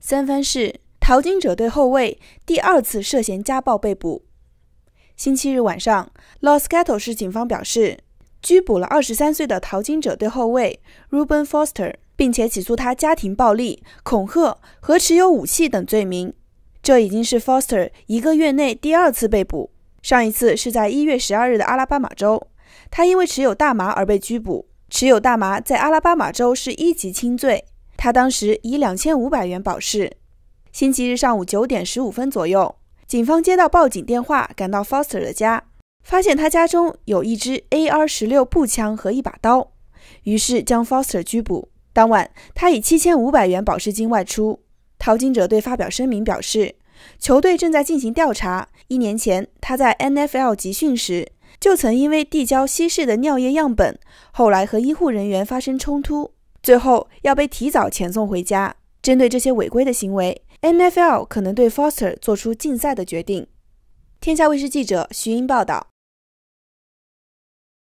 三番市淘金者队后卫第二次涉嫌家暴被捕。星期日晚上，Los Gatos 市警方表示，拘捕了23岁的淘金者队后卫 Ruben Foster，并且起诉他家庭暴力、恐吓和持有武器等罪名。这已经是 Foster 一个月内第二次被捕，上一次是在1月12日的阿拉巴马州，他因为持有大麻而被拘捕。持有大麻在阿拉巴马州是一级轻罪。他当时以两千五百元保释。星期日上午九点十五分左右，警方接到报警电话，赶到 Foster 的家，发现他家中有一支 AR 十六步枪和一把刀，于是将 Foster 拘捕。当晚，他以七千五百元保释金外出。淘金者队发表声明表示，球队正在进行调查。一年前，他在 NFL 集训时就曾因为递交稀释的尿液样本，后来和医护人员发生冲突。最后要被提早遣送回家。针对这些违规的行为，NFL 可能对 Foster 做出禁赛的决定。天下卫视记者徐英报道。